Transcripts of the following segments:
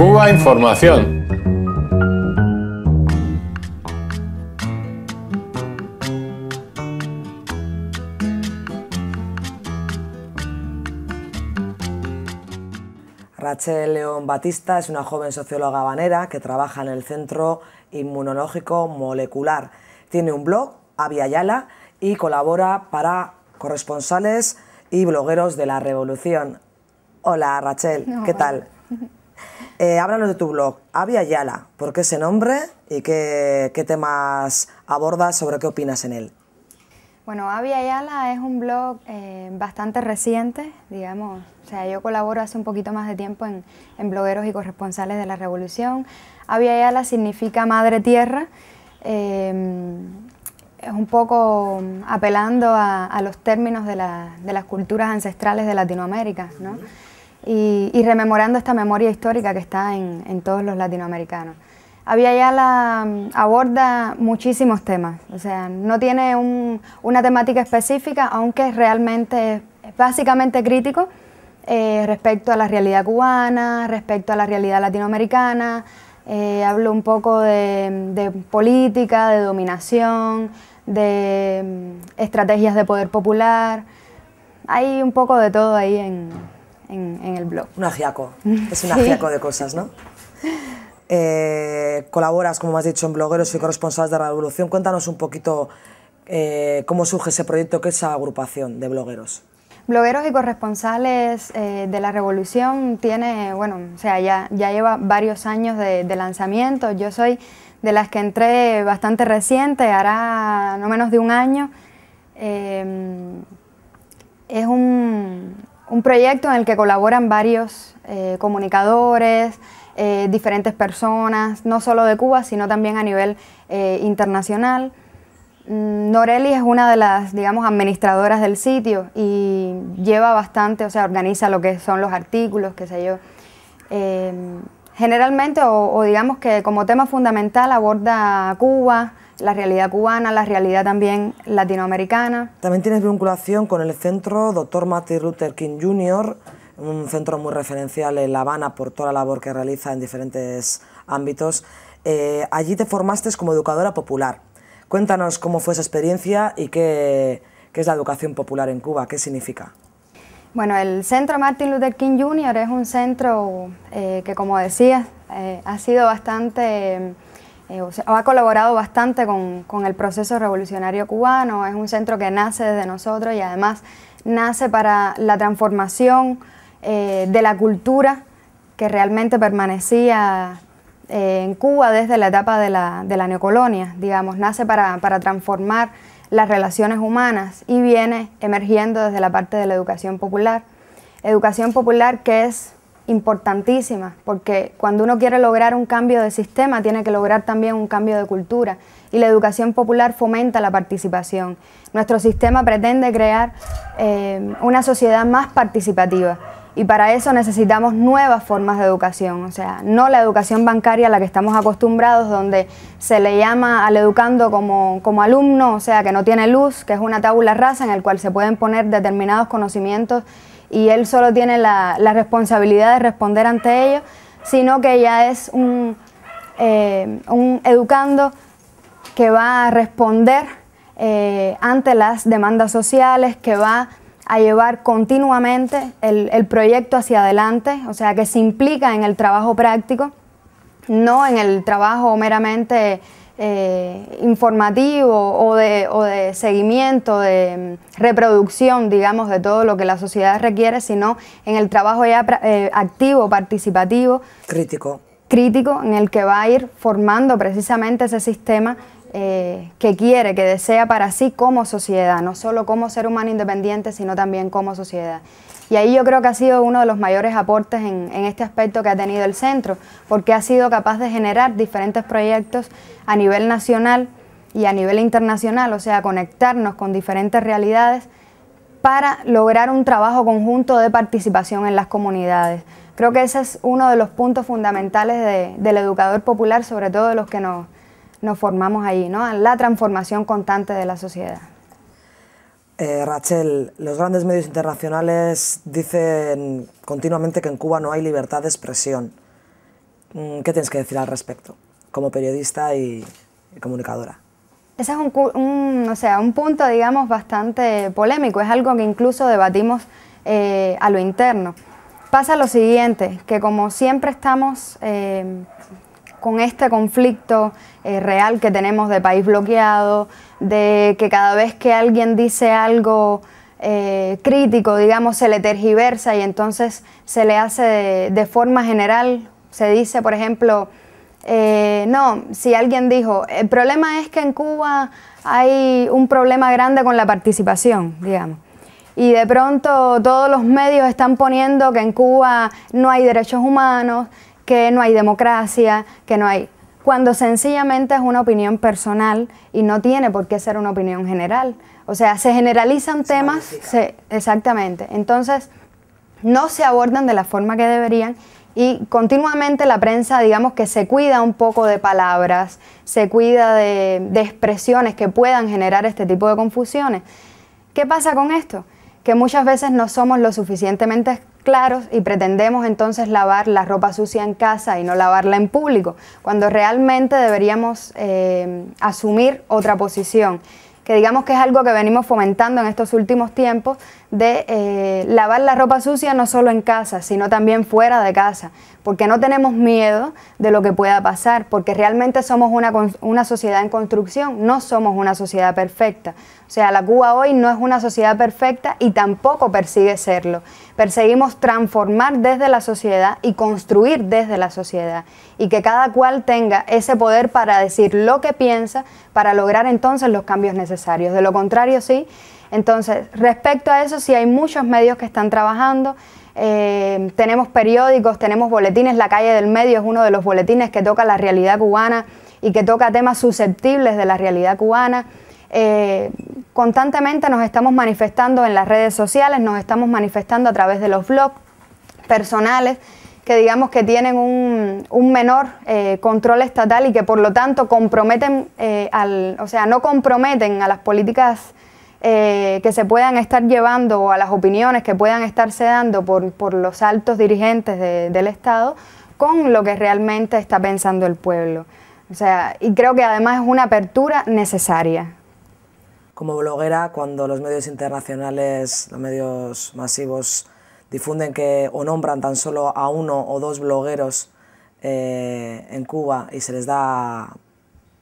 Cuba Información. Rachel León Batista es una joven socióloga habanera que trabaja en el Centro Inmunológico Molecular. Tiene un blog, Yala, y colabora para corresponsales y blogueros de la Revolución. Hola Rachel, ¿qué tal? Eh, háblanos de tu blog, Avia Ayala. ¿Por qué ese nombre y qué, temas abordas, sobre qué opinas en él? Bueno, Avia Ayala es un blog eh, bastante reciente, digamos. O sea, yo colaboro hace un poquito más de tiempo en, blogueros y corresponsales de la revolución. Avia Ayala significa madre tierra. Em, es un poco mm, apelando a, los términos de, las culturas ancestrales de Latinoamérica, ¿no? y, rememorando esta memoria histórica que está en, todos los latinoamericanos. Había ya la mm, aborda muchísimos temas, o sea, no tiene una temática específica, aunque es realmente básicamente crítico eh, respecto a la realidad cubana, respecto a la realidad latinoamericana, eh, hablo un poco de, de, política, de dominación, de mm, estrategias de poder popular. Hay un poco de todo ahí en, en, el blog. Un agiaco, es un agiaco de cosas, ¿no? Eh, colaboras, como has dicho, en blogueros y corresponsales de la Revolución. Cuéntanos un poquito eh, cómo surge ese proyecto, que es esa agrupación de blogueros. Blogueros y corresponsales eh, de la Revolución tiene, bueno, o sea, ya, lleva varios años de, de, lanzamiento. Yo soy de las que entré bastante reciente, hará no menos de un año. es un, un proyecto en el que colaboran varios eh, comunicadores, eh, diferentes personas, no solo de Cuba, sino también a nivel eh, internacional. Mm, Noreli es una de las, digamos, administradoras del sitio y lleva bastante, o sea, organiza lo que son los artículos, qué sé yo. generalmente, o, digamos que como tema fundamental aborda Cuba, la realidad cubana, la realidad también latinoamericana. También tienes vinculación con el centro Dr. Martin Luther King Jr., un centro muy referencial en La Habana por toda la labor que realiza en diferentes ámbitos. Eh, allí te formaste como educadora popular. Cuéntanos cómo fue esa experiencia y qué, qué es la educación popular en Cuba, qué significa. Bueno, el Centro Martin Luther King Jr. es un centro eh, que, como decías, eh, ha sido bastante eh, ha colaborado bastante con, el proceso revolucionario cubano, es un centro que nace desde nosotros y además nace para la transformación eh, de la cultura que realmente permanecía eh, en Cuba desde la etapa de la, neocolonia, digamos, nace para, transformar las relaciones humanas y viene emergiendo desde la parte de la educación popular. Educación popular que es importantísima porque cuando uno quiere lograr un cambio de sistema, tiene que lograr también un cambio de cultura, y la educación popular fomenta la participación. Nuestro sistema pretende crear eh, una sociedad más participativa, y para eso necesitamos nuevas formas de educación, o sea, no la educación bancaria a la que estamos acostumbrados, donde se le llama al educando como, como alumno, o sea, que no tiene luz, que es una tabula rasa en el cual se pueden poner determinados conocimientos y él solo tiene la, responsabilidad de responder ante ellos, sino que ya es un, eh, un educando que va a responder eh, ante las demandas sociales, que va a llevar continuamente el, el, proyecto hacia adelante, o sea, que se implica en el trabajo práctico, no en el trabajo meramente eh, informativo o de, seguimiento, de mm, reproducción, digamos, de todo lo que la sociedad requiere, sino en el trabajo ya eh, activo, participativo. Crítico. Crítico, en el que va a ir formando precisamente ese sistema eh, que quiere, que desea para sí como sociedad, no solo como ser humano independiente, sino también como sociedad. Y ahí yo creo que ha sido uno de los mayores aportes en, este aspecto que ha tenido el centro, porque ha sido capaz de generar diferentes proyectos a nivel nacional y a nivel internacional, o sea, conectarnos con diferentes realidades para lograr un trabajo conjunto de participación en las comunidades. Creo que ese es uno de los puntos fundamentales del educador popular, sobre todo de los que nos, formamos ahí, ¿no? la transformación constante de la sociedad. Eh, Rachel, los grandes medios internacionales dicen continuamente que en Cuba no hay libertad de expresión. Mm, ¿Qué tienes que decir al respecto, como periodista y, comunicadora? Ese es un, un punto, digamos, bastante polémico. Es algo que incluso debatimos eh, a lo interno. Pasa lo siguiente, que como siempre estamos eh, con este conflicto eh, real que tenemos de país bloqueado, de que cada vez que alguien dice algo eh, crítico, digamos, se le tergiversa y entonces se le hace de, forma general. Se dice, por ejemplo, eh, no, si alguien dijo, el problema es que en Cuba hay un problema grande con la participación, digamos y de pronto todos los medios están poniendo que en Cuba no hay derechos humanos, que no hay democracia, que no hay... Cuando sencillamente es una opinión personal y no tiene por qué ser una opinión general. O sea, se generalizan temas, exactamente. Entonces, no se abordan de la forma que deberían y continuamente la prensa, digamos que se cuida un poco de palabras, se cuida de expresiones que puedan generar este tipo de confusiones. ¿Qué pasa con esto? que muchas veces no somos lo suficientemente claros y pretendemos entonces lavar la ropa sucia en casa y no lavarla en público, cuando realmente deberíamos eh, asumir otra posición que digamos que es algo que venimos fomentando en estos últimos tiempos, de eh, lavar la ropa sucia no solo en casa, sino también fuera de casa, porque no tenemos miedo de lo que pueda pasar, porque realmente somos una, una sociedad en construcción, no somos una sociedad perfecta. O sea, la Cuba hoy no es una sociedad perfecta y tampoco persigue serlo. Perseguimos transformar desde la sociedad y construir desde la sociedad y que cada cual tenga ese poder para decir lo que piensa para lograr entonces los cambios necesarios. De lo contrario, sí. Entonces, respecto a eso, sí hay muchos medios que están trabajando. Eh, tenemos periódicos, tenemos boletines, La calle del medio es uno de los boletines que toca la realidad cubana y que toca temas susceptibles de la realidad cubana. Eh, constantemente nos estamos manifestando en las redes sociales, nos estamos manifestando a través de los blogs personales que digamos que tienen un, menor eh, control estatal y que por lo tanto comprometen, o sea, no comprometen a las políticas eh, que se puedan estar llevando o a las opiniones que puedan estarse dando por, por los altos dirigentes del Estado con lo que realmente está pensando el pueblo. O sea, y creo que además es una apertura necesaria. Como bloguera, cuando los medios internacionales, los medios masivos, difunden que o nombran tan solo a uno o dos blogueros eh, en Cuba y se les da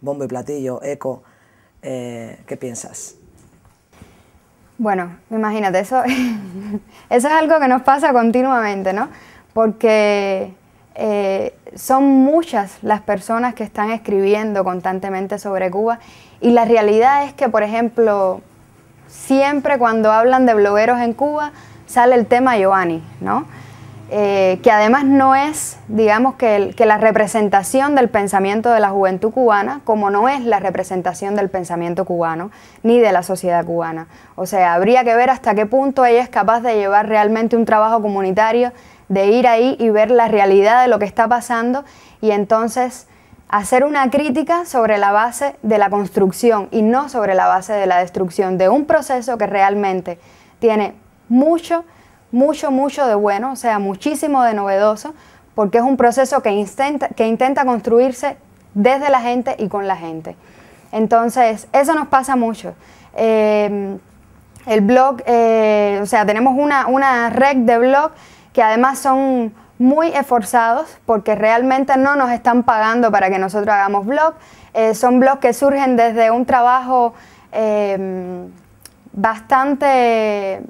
bombo y platillo, eco, eh, ¿qué piensas? Bueno, imagínate, eso, eso es algo que nos pasa continuamente, ¿no? Porque eh, son muchas las personas que están escribiendo constantemente sobre Cuba y la realidad es que, por ejemplo, siempre cuando hablan de blogueros en Cuba sale el tema Giovanni, ¿no? Eh, que además no es, digamos, que, que, la representación del pensamiento de la juventud cubana, como no es la representación del pensamiento cubano, ni de la sociedad cubana. O sea, habría que ver hasta qué punto ella es capaz de llevar realmente un trabajo comunitario, de ir ahí y ver la realidad de lo que está pasando y entonces hacer una crítica sobre la base de la construcción y no sobre la base de la destrucción de un proceso que realmente tiene mucho mucho, mucho de bueno, o sea, muchísimo de novedoso, porque es un proceso que intenta, que intenta construirse desde la gente y con la gente. Entonces, eso nos pasa mucho. Em, el blog, eh, o sea, tenemos una, una red de blog que además son muy esforzados porque realmente no nos están pagando para que nosotros hagamos blog. Eh, son blogs que surgen desde un trabajo em, bastante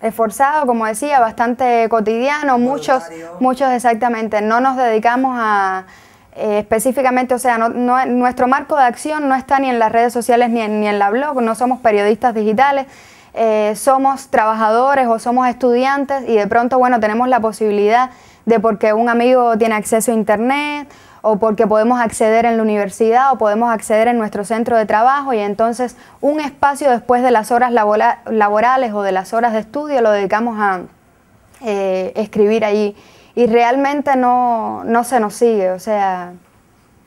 esforzado, como decía, bastante cotidiano, muchos, muchos exactamente, no nos dedicamos a eh, específicamente, o sea, nuestro marco de acción no está ni en las redes sociales ni en, la blog, no somos periodistas digitales, eh, somos trabajadores o somos estudiantes y de pronto, bueno, tenemos la posibilidad de porque un amigo tiene acceso a internet o porque podemos acceder en la universidad o podemos acceder en nuestro centro de trabajo y entonces un espacio después de las horas laborales o de las horas de estudio lo dedicamos a eh, escribir allí y realmente no, se nos sigue, o sea...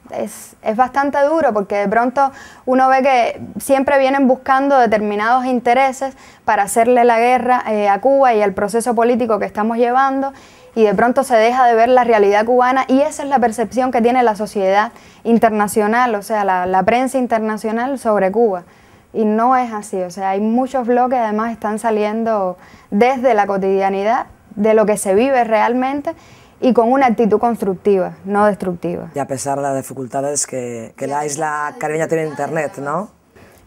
Es, bastante duro porque de pronto uno ve que siempre vienen buscando determinados intereses para hacerle la guerra eh, a Cuba y al proceso político que estamos llevando y de pronto se deja de ver la realidad cubana y esa es la percepción que tiene la sociedad internacional, o sea, la, prensa internacional sobre Cuba. Y no es así, o sea, hay muchos blogs que además están saliendo desde la cotidianidad, de lo que se vive realmente y con una actitud constructiva, no destructiva. Y a pesar de las dificultades que, la isla caribeña tiene Internet, ¿no?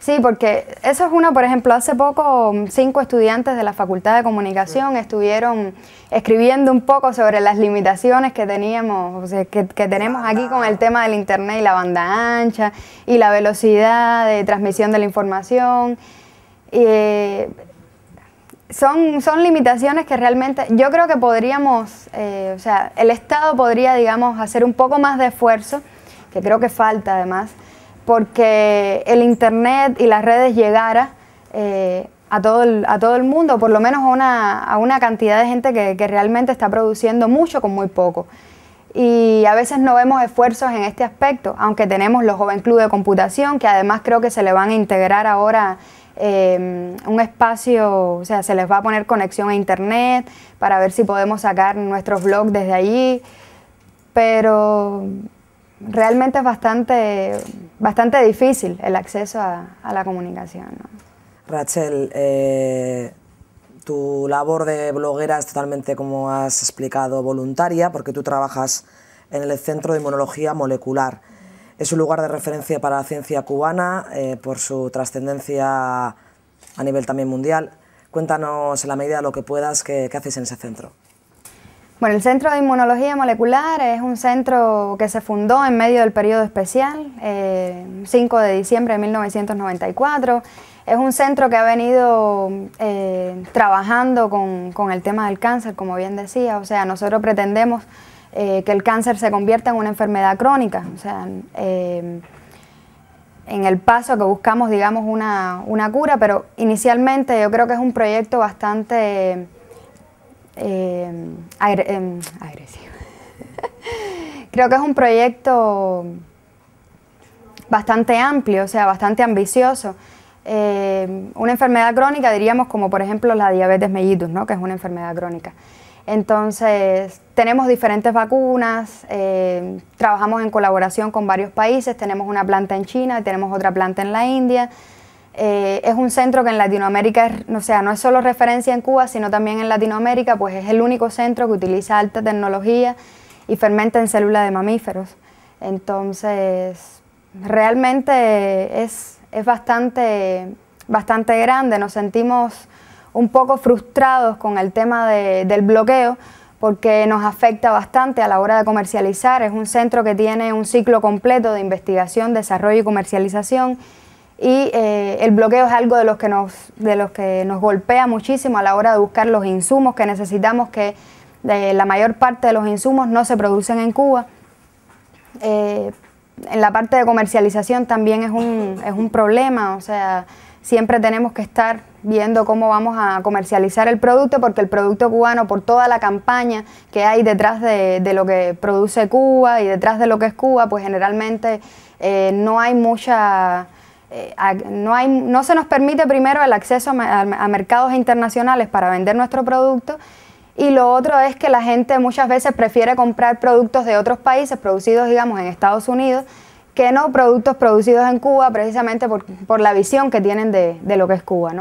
Sí, porque eso es uno, por ejemplo, hace poco cinco estudiantes de la Facultad de Comunicación estuvieron escribiendo un poco sobre las limitaciones que teníamos, o sea, que, tenemos aquí con el tema del internet y la banda ancha y la velocidad de transmisión de la información. Eh, son, son limitaciones que realmente yo creo que podríamos, eh, o sea, el Estado podría, digamos, hacer un poco más de esfuerzo, que creo que falta además, porque el Internet y las redes llegara eh, a, todo el, a todo el mundo, por lo menos a una, cantidad de gente que, realmente está produciendo mucho con muy poco. Y a veces no vemos esfuerzos en este aspecto, aunque tenemos los Joven Club de Computación, que además creo que se le van a integrar ahora em, un espacio, o sea, se les va a poner conexión a Internet para ver si podemos sacar nuestros blogs desde allí. Pero realmente es bastante, difícil el acceso a, la comunicación. Rachel, eh, tu labor de bloguera es totalmente, como has explicado, voluntaria, porque tú trabajas en el Centro de Inmunología Molecular. Es un lugar de referencia para la ciencia cubana eh, por su trascendencia a nivel también mundial. Cuéntanos en la medida de lo que puedas qué, qué haces en ese centro. Bueno, el Centro de Inmunología Molecular es un centro que se fundó en medio del periodo especial, 5 eh, de diciembre de 1994. Es un centro que ha venido eh, trabajando con, el tema del cáncer, como bien decía. O sea, nosotros pretendemos eh, que el cáncer se convierta en una enfermedad crónica. O sea, en el paso que buscamos, digamos, una, cura, pero inicialmente yo creo que es un proyecto bastante Em, em, agresivo. Creo que es un proyecto bastante amplio, o sea, bastante ambicioso. Em, una enfermedad crónica, diríamos, como por ejemplo la diabetes mellitus, ¿no? que es una enfermedad crónica. Entonces, tenemos diferentes vacunas, trabajamos en colaboración con varios países, tenemos una planta en China, tenemos otra planta en la India, eh, es un centro que en Latinoamérica, o sea, no es solo referencia en Cuba, sino también en Latinoamérica, pues es el único centro que utiliza alta tecnología y fermenta en células de mamíferos. Entonces, realmente es, bastante, grande. Nos sentimos un poco frustrados con el tema del bloqueo porque nos afecta bastante a la hora de comercializar. Es un centro que tiene un ciclo completo de investigación, desarrollo y comercialización y eh, el bloqueo es algo de los, que nos, de los que nos golpea muchísimo a la hora de buscar los insumos que necesitamos, que eh, la mayor parte de los insumos no se producen en Cuba. Eh, en la parte de comercialización también es un, es un problema, o sea, siempre tenemos que estar viendo cómo vamos a comercializar el producto, porque el producto cubano, por toda la campaña que hay detrás de, lo que produce Cuba y detrás de lo que es Cuba, pues generalmente no hay mucha eh, no, hay, no se nos permite primero el acceso a, mercados internacionales para vender nuestro producto y lo otro es que la gente muchas veces prefiere comprar productos de otros países producidos, digamos, en Estados Unidos que no productos producidos en Cuba precisamente por, la visión que tienen de, lo que es Cuba,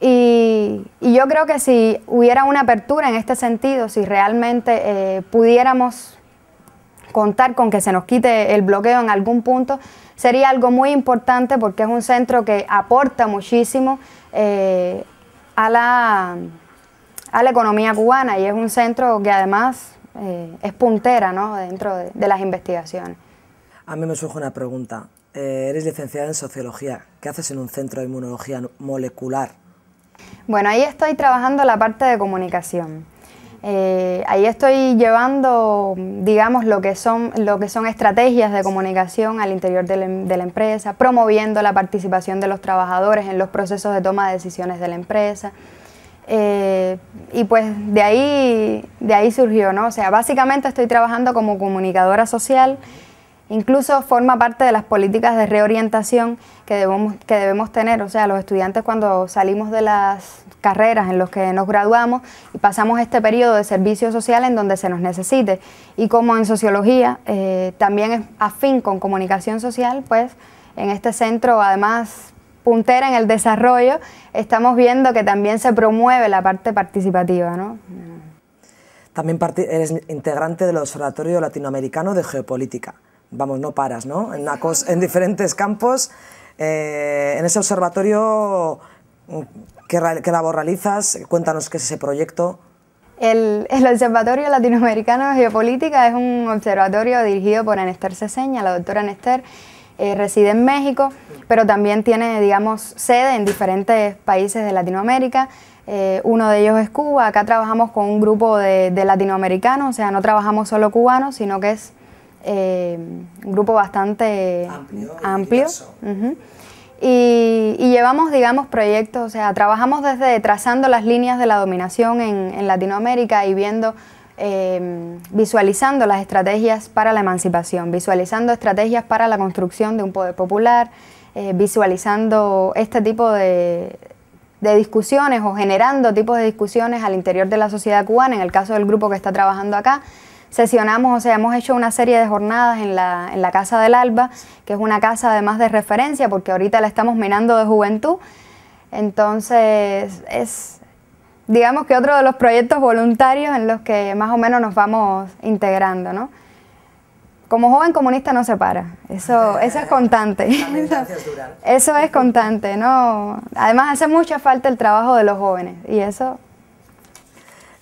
Y, yo creo que si hubiera una apertura en este sentido, si realmente eh, pudiéramos contar con que se nos quite el bloqueo en algún punto sería algo muy importante porque es un centro que aporta muchísimo eh, a, la, economía cubana y es un centro que además eh, es puntera dentro de, las investigaciones. A mí me surge una pregunta. Eh, eres licenciada en Sociología. ¿Qué haces en un centro de inmunología molecular? Bueno, ahí estoy trabajando la parte de comunicación. Eh, ahí estoy llevando, digamos, lo que son, lo que son estrategias de comunicación al interior em, de la, empresa, promoviendo la participación de los trabajadores en los procesos de toma de decisiones de la empresa. Eh, y pues de ahí, de ahí surgió, ¿no? O sea, básicamente estoy trabajando como comunicadora social. Incluso forma parte de las políticas de reorientación que debemos, tener, o sea, los estudiantes cuando salimos de las carreras en las que nos graduamos y pasamos este periodo de servicio social en donde se nos necesite. Y como en sociología eh, también es afín con comunicación social, pues en este centro además puntera en el desarrollo, estamos viendo que también se promueve la parte participativa. También eres integrante del Observatorio Latinoamericano de Geopolítica vamos, no paras, ¿no? En, diferentes campos. Eh, en ese observatorio que, que realizas, cuéntanos qué es ese proyecto. El, el, Observatorio Latinoamericano de Geopolítica es un observatorio dirigido por Anester Ceseña, la doctora Anester. Eh, reside en México, pero también tiene, digamos, sede en diferentes países de Latinoamérica. Eh, uno de ellos es Cuba. Acá trabajamos con un grupo de latinoamericanos, o sea, no trabajamos solo cubanos, sino que es un eh, grupo bastante amplio. y, llevamos, digamos, proyectos, o sea, trabajamos desde trazando las líneas de la dominación en, Latinoamérica y viendo, em, visualizando las estrategias para la emancipación, visualizando estrategias para la construcción de un poder popular, eh, visualizando este tipo de discusiones o generando tipos de discusiones al interior de la sociedad cubana, en el caso del grupo que está trabajando acá, sesionamos, o sea, hemos hecho una serie de jornadas en la, en la Casa del Alba, que es una casa además de referencia, porque ahorita la estamos minando de juventud. Entonces, es, digamos que otro de los proyectos voluntarios en los que más o menos nos vamos integrando, ¿no? Como joven comunista no se para, eso, eso es constante. eso es constante, ¿no? Además hace mucha falta el trabajo de los jóvenes y eso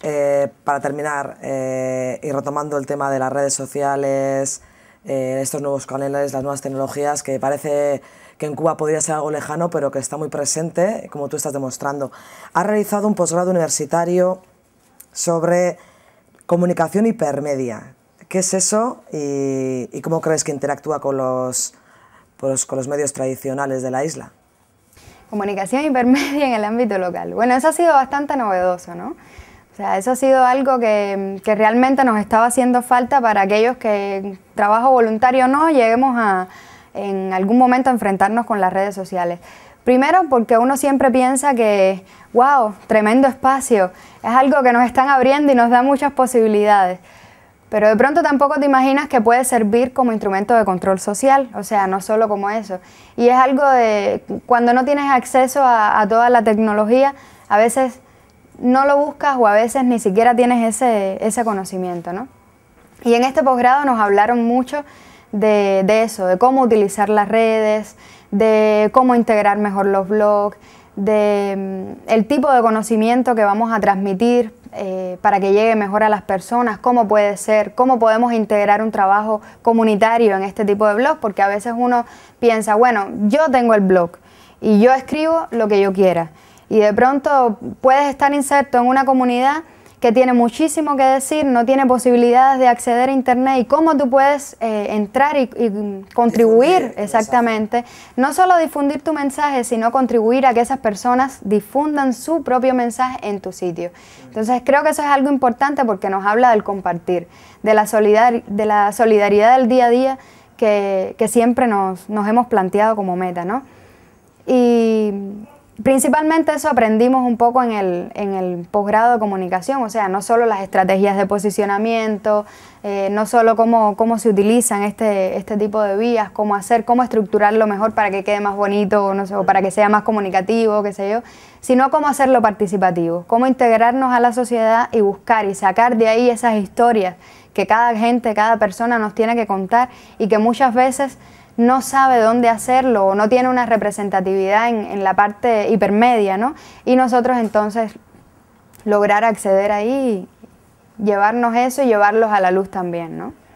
eh, para terminar, eh, y retomando el tema de las redes sociales, eh, estos nuevos canales, las nuevas tecnologías, que parece que en Cuba podría ser algo lejano, pero que está muy presente, como tú estás demostrando. Ha realizado un posgrado universitario sobre comunicación hipermedia. ¿Qué es eso y, cómo crees que interactúa con los, pues, con los medios tradicionales de la isla? Comunicación hipermedia en el ámbito local. Bueno, eso ha sido bastante novedoso, ¿no? O sea, eso ha sido algo que, realmente nos estaba haciendo falta para aquellos que, trabajo voluntario o no, lleguemos a en algún momento a enfrentarnos con las redes sociales. Primero porque uno siempre piensa que, wow, tremendo espacio, es algo que nos están abriendo y nos da muchas posibilidades. Pero de pronto tampoco te imaginas que puede servir como instrumento de control social, o sea, no solo como eso. Y es algo de, cuando no tienes acceso a, a toda la tecnología, a veces no lo buscas o a veces ni siquiera tienes ese, conocimiento, ¿no? Y en este posgrado nos hablaron mucho de, de, eso, de cómo utilizar las redes, de cómo integrar mejor los blogs, de mm, el tipo de conocimiento que vamos a transmitir eh, para que llegue mejor a las personas, cómo puede ser, cómo podemos integrar un trabajo comunitario en este tipo de blogs, porque a veces uno piensa, bueno, yo tengo el blog y yo escribo lo que yo quiera y de pronto puedes estar inserto en una comunidad que tiene muchísimo que decir, no tiene posibilidades de acceder a Internet y cómo tú puedes eh, entrar y, contribuir exactamente, no solo difundir tu mensaje, sino contribuir a que esas personas difundan su propio mensaje en tu sitio. Entonces creo que eso es algo importante porque nos habla del compartir, de la, solidaridad del día a día que, siempre nos, hemos planteado como meta, ¿no? Y principalmente eso aprendimos un poco en el, en el posgrado de comunicación, o sea, no solo las estrategias de posicionamiento, eh, no solo cómo, cómo se utilizan este, este tipo de vías, cómo hacer, cómo estructurarlo mejor para que quede más bonito, no sé, o para que sea más comunicativo, qué sé yo, sino cómo hacerlo participativo, cómo integrarnos a la sociedad y buscar y sacar de ahí esas historias que cada gente, cada persona nos tiene que contar y que muchas veces no sabe dónde hacerlo o no tiene una representatividad en, la parte hipermedia, ¿no? Y nosotros entonces lograr acceder ahí, llevarnos eso y llevarlos a la luz también, ¿no?